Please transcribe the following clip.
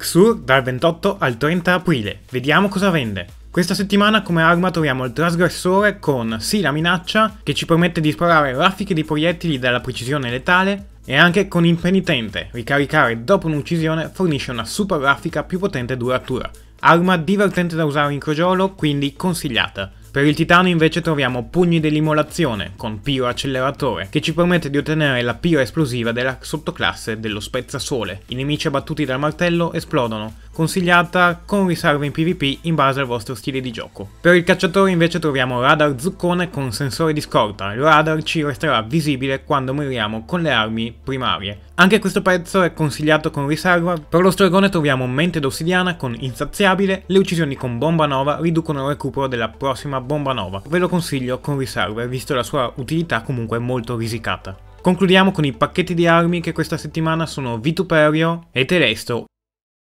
Xur dal 28 al 30 aprile, vediamo cosa vende. Questa settimana come arma troviamo il trasgressore con sì la minaccia che ci permette di sparare raffiche di proiettili dalla precisione letale e anche con impenitente, ricaricare dopo un'uccisione fornisce una super raffica più potente e duratura. Arma divertente da usare in crogiolo, quindi consigliata. Per il Titano invece troviamo Pugni dell'Immolazione con Pio Acceleratore, che ci permette di ottenere la Pio esplosiva della sottoclasse dello Spezzasole. I nemici abbattuti dal martello esplodono, consigliata con riserve in PvP in base al vostro stile di gioco. Per il cacciatore invece troviamo Radar Zuccone con sensore di scorta, il radar ci resterà visibile quando moriamo con le armi primarie. Anche questo pezzo è consigliato con riserva, per lo stregone troviamo Mente d'Ossidiana con Insaziabile, le uccisioni con Bomba Nova riducono il recupero della prossima Bomba Nova, ve lo consiglio con riserve visto la sua utilità comunque molto risicata. Concludiamo con i pacchetti di armi che questa settimana sono Vituperio e Telesto.